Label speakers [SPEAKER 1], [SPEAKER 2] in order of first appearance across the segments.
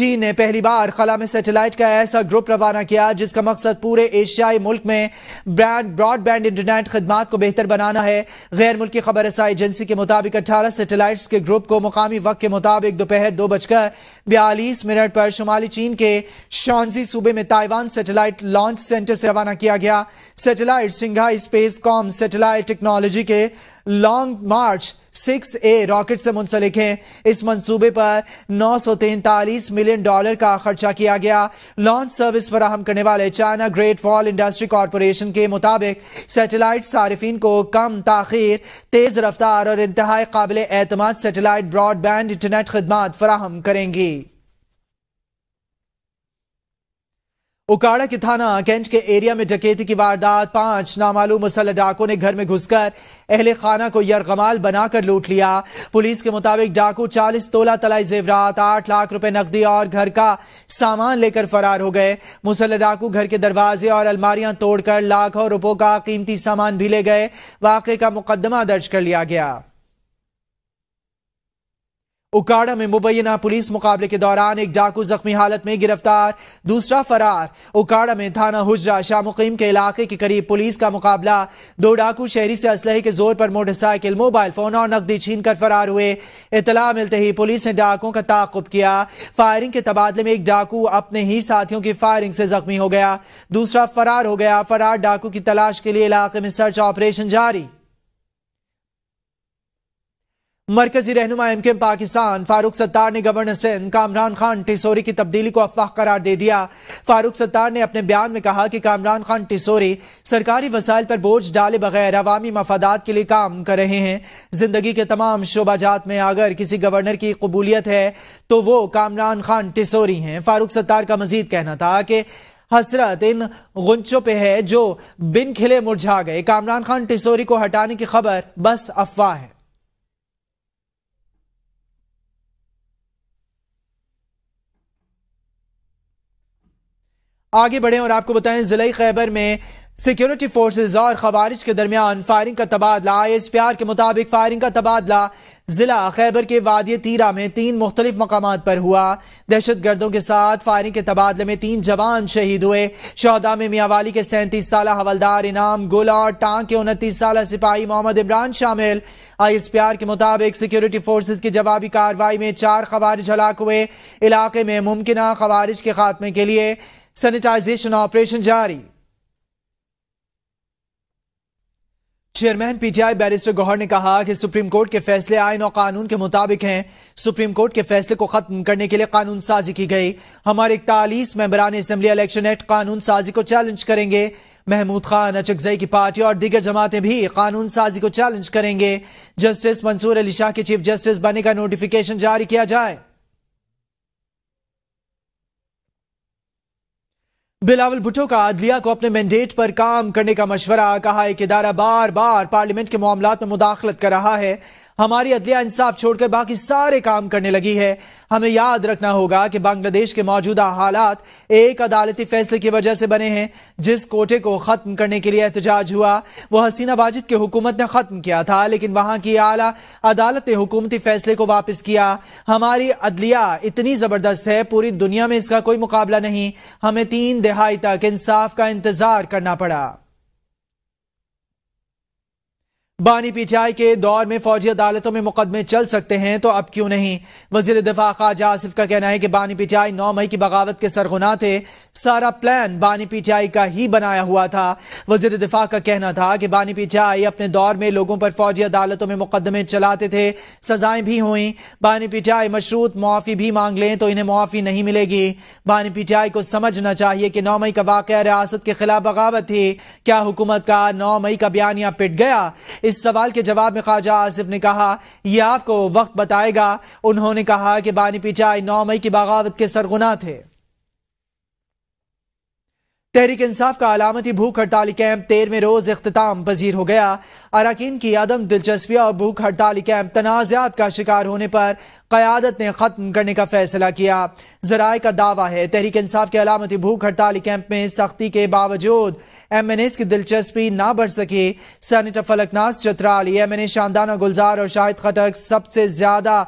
[SPEAKER 1] चीन ने पहली बार खला में सैटेलाइट का ऐसा ग्रुप रवाना किया जिसका मकसद पूरे एशियाई मुल्क में ब्रांड ब्रॉडबैंड इंटरनेट खदमात को बेहतर बनाना है गैर मुल्की खबर रसाई एजेंसी के मुताबिक अट्ठारह सैटेलाइट्स के ग्रुप को मुकामी वक्त के मुताबिक दोपहर दो, बजकर बयालीस मिनट पर शुमाली चीन के शांजी सूबे में ताइवान सेटेलाइट लॉन्च सेंटर से रवाना किया गया satellite Shanghai space com satellite technology के long March six A rocket से मुंसलिक हैं इस मंसूबे पर नौ सौ तैंतालीस मिलियन डॉलर का खर्चा किया गया लॉन्च सर्विस फराहम करने वाले China great wall industry corporation के मुताबिक सैटेलाइट सार्फिन को कम ताखिर तेज रफ्तार और इंतहाई काबिल एतम सैटेलाइट ब्रॉडबैंड इंटरनेट खदमात फराहम करेंगी उकाड़ा के थाना कैंट के एरिया में डकैती की वारदात पांच नामालूम मुसल डाकों ने घर में घुसकर अहले खाना को यरगमाल बनाकर लूट लिया पुलिस के मुताबिक डाकू चालीस तोला तलाई जेवरात आठ लाख रुपए नकदी और घर का सामान लेकर फरार हो गए मुसल डाकू घर के दरवाजे और अलमारियां तोड़कर लाखों रुपयों का कीमती सामान भी ले गए वाकई का मुकदमा दर्ज कर लिया गया उकाड़ा में मुबैना पुलिस मुकाबले के दौरान एक डाकू जख्मी हालत में गिरफ्तार दूसरा फरार उकाड़ा में थाना हुजरा शाहमुकीम के इलाके के करीब पुलिस का मुकाबला दो डाकू शहरी से असलहे के जोर पर मोटरसाइकिल मोबाइल फोन और नकदी छीन कर फरार हुए इतला मिलते ही पुलिस ने डाकुओं का ताकुब किया फायरिंग के तबादले में एक डाकू अपने ही साथियों की फायरिंग से जख्मी हो गया दूसरा फरार हो गया फरार डाकू की तलाश के लिए इलाके में सर्च ऑपरेशन जारी मरकजी रहनुमा एम के पाकिस्तान फारूक सत्तार ने गवर्नर सिंध कामरान खान टिसोरी की तब्दीली को अफवाह करार दे दिया फारूक सत्तार ने अपने बयान में कहा कि कामरान खान टिसोरी सरकारी वसाइल पर बोझ डाले बगैर अवामी मफादात के लिए काम कर रहे हैं जिंदगी के तमाम शोभाजात में अगर किसी गवर्नर की कबूलियत है तो वो कामरान खान टिसोरी हैं फारूक सत्तार का मजीद कहना था कि हसरत इन गुंचों पर है जो बिन खिले मुरझा गए कामरान खान टिसोरी को हटाने की खबर बस अफवाह है आगे बढ़े और आपको बताएं जिले खैबर में सिक्योरिटी फोर्सेज और खबारिज के दरमियान फायरिंग का तबादला आई एस पी आर के मुताबिक फायरिंग का तबादला जिला खैबर के वादी तीरा में तीन मुख्तलिफ मकाम पर हुआ दहशत गर्दों के साथ फायरिंग के तबादले में तीन जवान शहीद हुए शहदा में मियावाली के सैंतीस साल हवलदार इनाम गुल और टांग के उनतीस साल सिपाही मोहम्मद इमरान शामिल आई एस पी आर के मुताबिक सिक्योरिटी फोर्सेज की जवाबी कार्रवाई में चार खबारिज हलाक हुए इलाके में मुमकिन खबारिज के खात्मे के लिए सैनिटाइजेशन ऑपरेशन जारी चेयरमैन पीटीआई बैरिस्टर गौहर ने कहा कि सुप्रीम कोर्ट के फैसले आयन और कानून के मुताबिक हैं सुप्रीम कोर्ट के फैसले को खत्म करने के लिए कानून साजी की गई हमारे इकतालीस मेंबरान असम्बली इलेक्शन एक्ट कानून साजी को चैलेंज करेंगे महमूद खान अचकजई की पार्टी और दीगर जमातें भी कानून साजी को चैलेंज करेंगे जस्टिस मंसूर अली शाह के चीफ जस्टिस बने का नोटिफिकेशन जारी किया जाए बिलावल भुट्टो का अदलिया को अपने मैंडेट पर काम करने का मशवरा कहा एक इदारा बार बार पार्लियामेंट के मामला में मुदाखलत कर रहा है हमारी अदलिया इंसाफ छोड़कर बाकी सारे काम करने लगी है हमें याद रखना होगा कि बांग्लादेश के मौजूदा हालात एक अदालती फैसले की वजह से बने हैं जिस कोटे को ख़त्म करने के लिए एहतजाज हुआ वह हसीना बाजिद की हुकूमत ने ख़त्म किया था लेकिन वहां की आला अदालत ने हुकूमती फैसले को वापस किया हमारी अदलिया इतनी ज़बरदस्त है पूरी दुनिया में इसका कोई मुकाबला नहीं हमें तीन दहाई तक इंसाफ का इंतज़ार करना पड़ा बानी पीटीआई के दौर में फौजी अदालतों में मुकदमे चल सकते हैं तो अब क्यों नहीं वजीर दिफा खाजा आसिफ का कहना है कि बानी पीटीआई नौ मई की बगावत के सरगुना थे सारा प्लान बानी पीटीआई का ही बनाया हुआ था वजीर दिफा का कहना था कि बानी पीटीआई अपने दौर में लोगों पर फौजी अदालतों में मुकदमे चलाते थे सजाएं भी हुई बानी पीटीआई मशरूत मुआफ़ी भी मांग लें तो इन्हें मुआफ़ी नहीं मिलेगी बानी पीटीआई को समझना चाहिए कि नौ मई का वाकया रियासत के खिलाफ बगावत थी क्या हुकूमत का नौ मई का बयान यहाँ पिट गया इस सवाल के जवाब में ख्वाजा आसिफ ने कहा यह आपको वक्त बताएगा उन्होंने कहा कि बानी पिचाई नौ मई की बगावत के सरगुना थे तहरीक इंसाफ का अलामती भूख हड़ताली कैंप तेरहवें रोज अख्ताम पजीर हो गया अरकान की अदम दिलचस्पियाँ और भूख हड़ताली कैंप तनाज़ात का शिकार होने पर क़्यादत ने ख़त्म करने का फैसला किया जराये का दावा है तहरीक इंसाफ के अलामती भूख हड़ताली कैंप में सख्ती के बावजूद एम एन एस की दिलचस्पी ना बढ़ सके senator Falaknaz Chitrali M N A Shandana Gulzar और शाहिद खटक सबसे ज़्यादा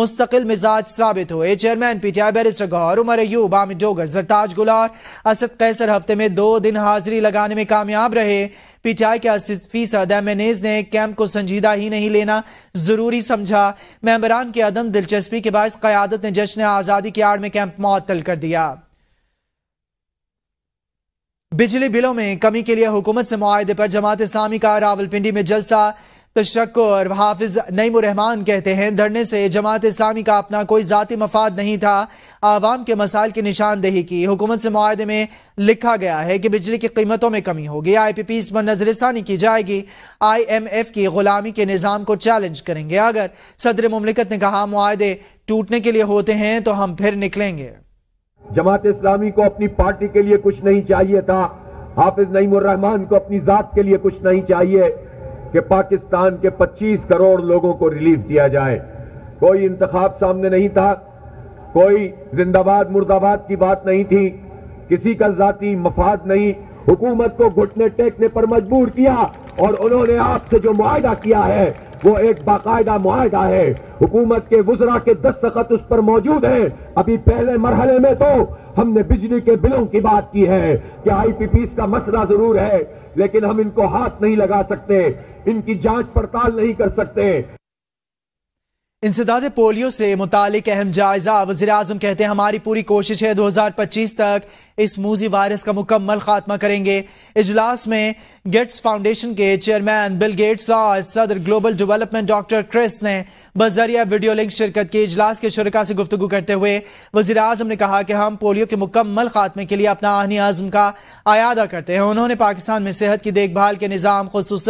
[SPEAKER 1] मुस्तकिल मिजाज साबित हुए chairman P T I barrister Gohar Omar Ayub Amir Dogar Zartaj Gul Asad Qaiser हफ्ते में दो दिन हाजिरी लगाने में कामयाब रहे पीटीआई के फीसद एम ने कैंप को संजीदा ही नहीं लेना जरूरी समझा मेम्बरान की अदम दिलचस्पी के बायस क्यादत ने जश्न आज़ादी की आड़ में कैंप मअतल कर दिया बिजली बिलों में कमी के लिए हुकूमत से मुआदे पर जमात इस्लामी का रावलपिंडी में जलसा तशक्र हाफिज नईमान कहते हैं धरने से जमात इस्लामी का अपना कोई ज़ाती मफाद नहीं था आवाम के मसाइल की निशानदेही की हुकूमत से माहदे में लिखा गया है कि बिजली की कीमतों में कमी होगी आई पी पीज पर नजरसानी की जाएगी आई एम एफ की गुलामी के निज़ाम को चैलेंज करेंगे अगर सदर ममलिकत ने कहा माहदे टूटने के लिए होते हैं तो हम फिर निकलेंगे जमात इस्लामी को अपनी पार्टी के लिए कुछ नहीं चाहिए था हाफिज नईमान को अपनी ज़ात के लिए कुछ नहीं चाहिए कि पाकिस्तान के 25 करोड़ लोगों को रिलीफ दिया जाए कोई इंतखाब सामने नहीं था कोई जिंदाबाद मुर्दाबाद की बात नहीं थी किसी का जाति मफाद नहीं हुकूमत को घुटने टेकने पर मजबूर किया और उन्होंने आपसे जो मुआदा किया है वो एक बाकायदा मुआदा है हुकूमत के वजरा के दस्तखत उस पर मौजूद है अभी पहले मरहले में तो हमने बिजली के बिलों की बात की है कि आई पी का मसला जरूर है लेकिन हम इनको हाथ नहीं लगा सकते इनकी जांच पड़ताल नहीं कर सकते इंसदाद पोलियो से मुतालिक अहम जायजा वजी अजम कहते हैं हमारी पूरी कोशिश है दो हजार पच्चीस तक इस मूजी वायरस का मुकम्मल खात्मा करेंगे इजलास में गेट्स फाउंडेशन के चेयरमैन बिल गेट्स और सदर ग्लोबल डेवलपमेंट डॉक्टर क्रिस ने बजरिया वीडियो लिंक शिरकत के इजलास के शुरा से गुफ्तु करते हुए वजी अजम ने कहा कि हम पोलियो के मुकम्मल खात्मे के लिए अपना आहनी आजम का आयादा करते हैं उन्होंने पाकिस्तान में सेहत की देखभाल के निज़ाम खसूस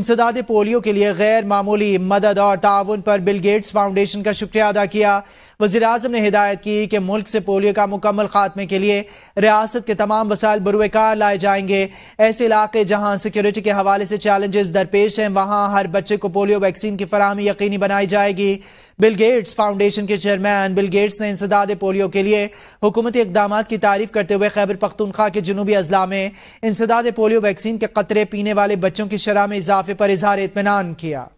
[SPEAKER 1] इंसदाद पोलियो के लिए गैर मामूली मदद और ताउन पर बिल गेट्स फाउंडेशन का शुक्रिया अदा किया वजी अजम ने हिदायत की कि मुल्क से पोलियो का मुकम्मल खात्मे के लिए रियासत के तमाम वसायल बरूकार लाए जाएंगे ऐसे इलाके जहाँ सिक्योरिटी के हवाले से चैलेंजेस दरपेश हैं वहाँ हर बच्चे को पोलियो वैक्सीन की फरहमी यकीनी बनाई जाएगी बिल गेट्स फाउंडेशन के चेयरमैन बिल गेट्स ने इंसदाद पोलियो के लिए हुकूमती इकदाम की तारीफ करते हुए खैबर पख्तनख्वा के जनूबी अजला में इंसदाद पोलियो वैक्सीन के कतरे पीने वाले बच्चों की शरह में इजाफे पर इजहार इतमान किया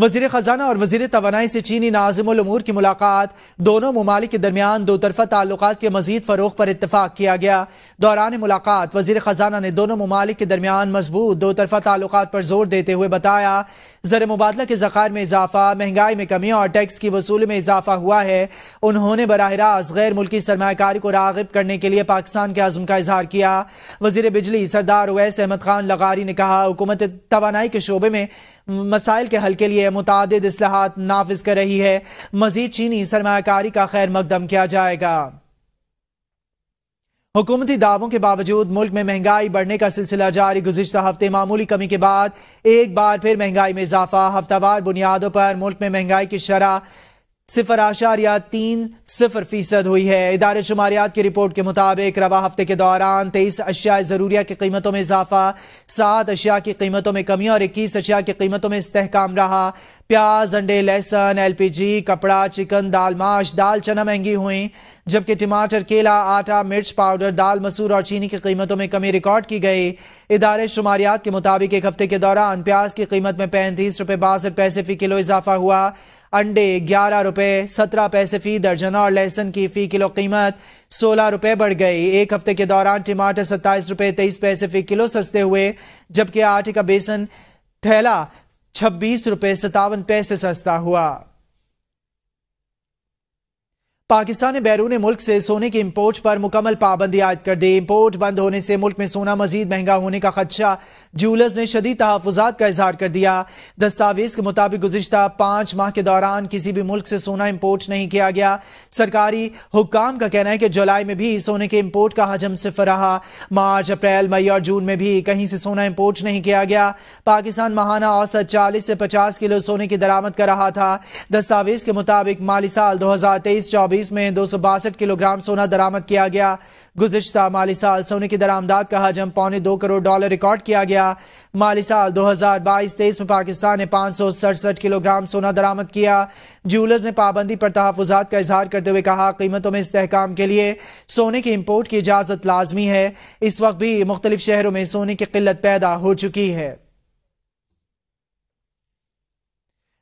[SPEAKER 1] वजीर खजाना और वजीर तो से चीनी नाजमूर की मुलाकात दोनों ममालिक के दरमियान दो तरफा ताल्लुक के मजीद फरोग पर इतफाक किया गया दौरान मुलाकात वजीर खजाना ने दोनों ममालिक के दरमियान मजबूत दो तरफा ताल्लुक पर जोर देते हुए बताया जर मुबादला के जखायर में इजाफा महंगाई में कमी और टैक्स की वसूली में इजाफा हुआ है उन्होंने बरह रास्त गैर मुल्की सरमाकारी को रागब करने के लिए पाकिस्तान के आजम का इजहार किया वजीर बिजली सरदार अवैस अहमद खान लगारी ने कहा हुकूमत तोानाई के शोबे में मसाइल के हल के लिए मुतद असलाहत नाफज कर रही है मजीद चीनी सरमाकारी का खैर मकदम किया जाएगा हुकूमती दावों के बावजूद मुल्क में महंगाई बढ़ने का सिलसिला जारी गुजशत हफ्ते मामूली कमी के बाद एक बार फिर महंगाई में इजाफा हफ्तावार बुनियादों पर मुल्क में महंगाई की शरह सिफर आशारिया तीन सिफर फीसद हुई है इदारे शुमारियात की रिपोर्ट के मुताबिक रवा हफ्ते के दौरान तेईस अशिया ज़रूरिया की कीमतों में इजाफा सात अशिया की कीमतों में कमी और इक्कीस अशिया की कीमतों में इस्तेकाम रहा प्याज अंडे लहसन एल पी जी कपड़ा चिकन दाल माश दाल चना महंगी हुई जबकि टमाटर केला आटा मिर्च पाउडर दाल मसूर और चीनी की कीमतों में कमी रिकॉर्ड की गई इदारे शुमारियात के मुताबिक एक हफ्ते के दौरान प्याज की कीमत में पैंतीस रुपये बासठ पैसे फी किलो इजाफा हुआ अंडे ग्यारह रुपए सत्रह पैसे फी दर्जन और लहसुन की फी किलो कीमत सोलह रुपए बढ़ गई एक हफ्ते के दौरान टमाटर सत्ताईस रुपए तेईस पैसे फी किलो सस्ते हुए जबकि आटे का बेसन थैला छब्बीस रुपए सत्तावन पैसे सस्ता हुआ पाकिस्तान ने बैरून मुल्क से सोने की इम्पोर्ट पर मुकम्मल पाबंदी आयद कर दी इम्पोर्ट बंद होने से मुल्क में सोना मजीद महंगा होने का खदशा जूलर्स ने शदीद तहफात का इजहार कर दिया दस्तावेज के मुताबिक गुजशत पाँच माह के दौरान किसी भी मुल्क से सोना इम्पोर्ट नहीं किया गया सरकारी हुक्म का कहना है कि जुलाई में भी सोने के इम्पोर्ट का हजम सिफर रहा मार्च अप्रैल मई और जून में भी कहीं से सोना इम्पोर्ट नहीं किया गया पाकिस्तान महाना औसत चालीस से पचास किलो सोने की दरामद कर रहा था दस्तावेज के मुताबिक माली साल दो हज़ार तेईस चौबीस तजावीज़ में दो किलोग्राम सोना दरामद किया गया गुजशत माली साल सोने की दरामदात का हजम पौने दो करोड़ डॉलर रिकॉर्ड किया गया माली साल 2022-23 में पाकिस्तान ने पाँच किलोग्राम सोना दरामद किया जूलर्स ने पाबंदी पर तहफात का इजहार करते हुए कहा कीमतों में इसकाम के लिए सोने की इम्पोर्ट की इजाज़त लाजमी है इस वक्त भी मुख्तलिफ शहरों में सोने की किल्लत पैदा हो चुकी है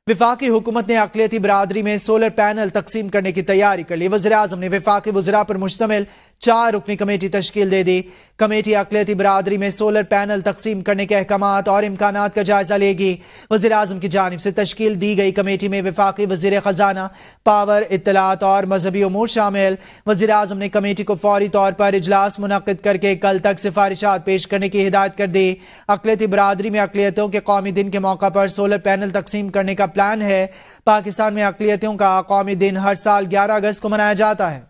[SPEAKER 1] विफाकी हुकूमत ने अकलीती बरदरी में सोलर पैनल तकसीम करने की तैयारी कर ली वजी अजम ने विफाकी वजरा पर मुश्तमिल चार रुकनी कमेटी तश्कील दे दी कमेटी अकलती बरदरी में सोलर पैनल तकसीम करने के अहकाम और इम्कान का जायजा लेगी वजी अजम की जानब से तश्कील दी गई कमेटी में विफाकी वजीर ख़जाना पावर इतलात और मजहबी अमूर शामिल वजी अजम ने कमेटी को फौरी तौर पर इजलास मुनद करके कल तक सिफारिश पेश करने की हिदायत कर दी अकलती बरदरी में अकलीतों के कौमी दिन के मौका पर सोलर पैनल तकसीम करने का प्लान है पाकिस्तान में अकलीतियों का कौमी दिन हर साल ग्यारह अगस्त को मनाया जाता है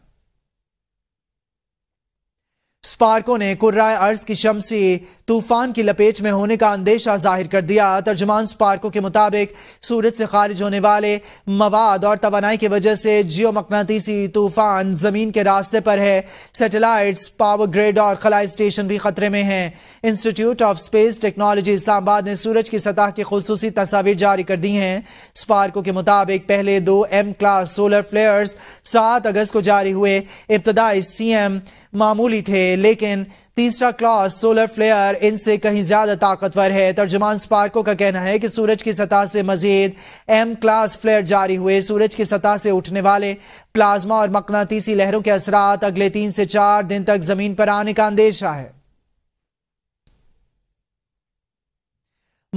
[SPEAKER 1] स्पार्को ने कुर्रा अर्ज की शमसी तूफान की लपेट में होने का अंदेशा जाहिर कर दिया तर्जमान स्पार्को के मुताबिक सूरज से खारिज होने वाले मवाद और तोनाई की वजह से जियो मकनातीसी तूफान ज़मीन के रास्ते पर है सेटेलाइट पावर ग्रिड और खलाई स्टेशन भी खतरे में हैं institute of space technology Islamabad ने सूरज की सतह की खसूसी तस्वीर जारी कर दी हैं स्पार्को के मुताबिक पहले दो एम क्लास सोलर फ्लेयर्स सात अगस्त को जारी हुए इब्तदाई सी एम मामूली थे लेकिन तीसरा क्लास सोलर फ्लेयर इनसे कहीं ज़्यादा ताकतवर है तर्जुमान स्पार्को का कहना है कि सूरज की सतह से मजीद एम क्लास फ्लेयर जारी हुए सूरज की सतह से उठने वाले प्लाज्मा और मकनातीसी लहरों के असरात अगले तीन से चार दिन तक ज़मीन पर आने का अंदेशा है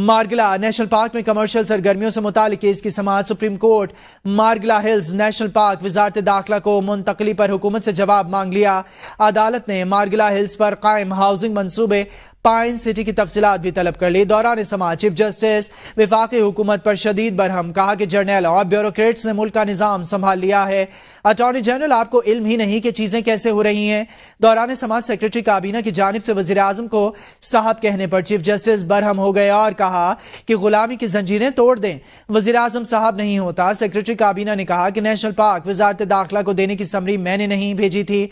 [SPEAKER 1] मार्गला नेशनल पार्क में कमर्शियल सरगर्मियों से मुताल केस की समाज supreme court Margalla hills national park वजारत दाखिला को मुंतकली पर हुकूमत से जवाब मांग लिया अदालत ने मार्गला हिल्स पर कायम हाउसिंग मनसूबे पाइन सिटी की तफसीत भी तलब कर ली दौरान समाज चीफ जस्टिस विफाक हुकूमत पर शदीद बरहम कहा कि जर्नल और ब्यूरोट्स ने मुल्क का निज़ाम संभाल लिया है अटॉर्नी जनरल आपको इल्म ही नहीं कि चीज़ें कैसे हो रही हैं दौरान समाज सेक्रेटरी काबीना की जानब से वजी अजम को साहब कहने पर चीफ जस्टिस बरहम हो गए और कहा कि गुलामी की जंजीरें तोड़ दें वजी अजम साहब नहीं होता सेक्रेटरी काबीना ने कहा कि नेशनल पार्क वजारत दाखिला को देने की समरी मैंने नहीं भेजी थी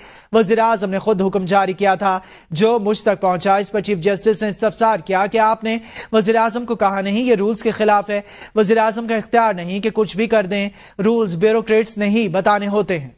[SPEAKER 1] वजी अजम ने खुद हुक्म जारी किया था जो मुझ तक पहुंचा इस पर चीफ जस्टिस ने इस्तफसार किया कि आपने वजी अजम को कहा नहीं ये रूल्स के खिलाफ है वजी अजम का इख्तियार नहीं कि कुछ भी कर दें रूल्स ब्यूरोट्स नहीं बताने होते हैं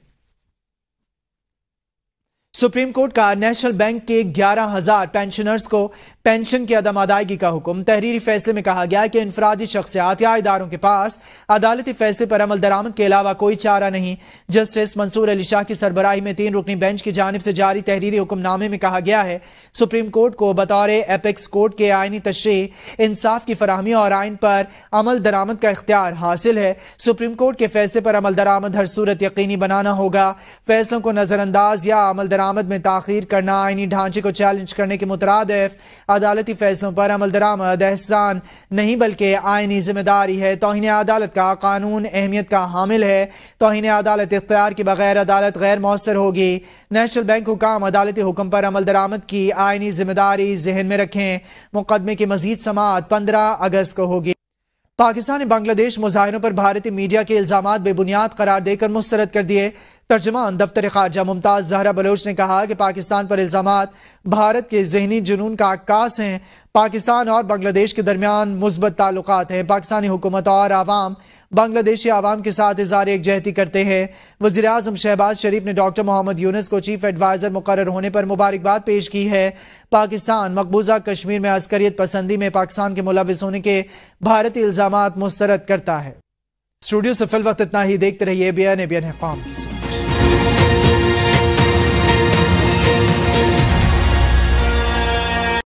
[SPEAKER 1] सुप्रीम कोर्ट का नेशनल बैंक के ग्यारह हजार पेंशनर्स को पेंशन की अदम अदायगी का हुक्म तहरीरी फैसले में कहा गया कि इंफरादी शख्सियात या इदारों के पास अदालती फैसले पर अमल दरामद के अलावा कोई चारा नहीं जस्टिस मंसूर अली शाह की सरबराही में तीन रुकनी बेंच की जानब से जारी तहरीरी हुक्मनामे में कहा गया है सुप्रीम कोर्ट को बतौर एपेक्स कोर्ट के आइनी तशरी इंसाफ की फरहमी और आइन पर अमल दरामद का इख्तियार हासिल है सुप्रीम कोर्ट के फैसले पर अमल दरामद हर सूरत यकीनी बनाना होगा फैसलों को नजरअंदाज या अमल दरामद दरामद में तखिर करना आइनी ढांचे को चैलेंज करने के मुतरद अदालती फैसलों पर अमल दरामद एहसान नहीं बल्कि आइनी जिम्मेदारी है तोहन अदालत का कानून अहमियत का हामिल है तोहन अदालत इख्तियार के बगैर अदालत गैर मौसर होगी नेशनल बैंक हुकाम अदालती हुक्म पर अमल दरामद की आइनी जिम्मेदारी जहन में रखें मुकदमे की मजीद समात पंद्रह अगस्त को होगी पाकिस्तान ने बांग्लादेश मुजाहरों पर भारतीय मीडिया के इल्जाम बेबुनियाद करार देकर मुस्तरद कर दिए तर्जमान दफ्तर खारजा मुमताज़ जहरा बलोच ने कहा कि पाकिस्तान पर इल्ज़ाम भारत के जहनी जुनून का अक्कास हैं पाकिस्तान और बांग्लादेश के दरमियान मुस्बत ताल्लुक हैं पाकिस्तानी हुकूमत और आवाम बांग्लादेशी आवाम के साथ इजहार यकजहती करते हैं वजी अजम शहबाज शरीफ ने डॉक्टर मोहम्मद यूनस को चीफ एडवाइज़र मुकर होने पर मुबारकबाद पेश की है पाकिस्तान मकबूजा कश्मीर में अस्करियत पसंदी में पाकिस्तान के मुलविस होने के भारतीय इल्ज़ाम मुस्रद करता है स्टूडियो से फिल वक्त इतना ही देखते रहिए बेन एन ए बी कौम की सोच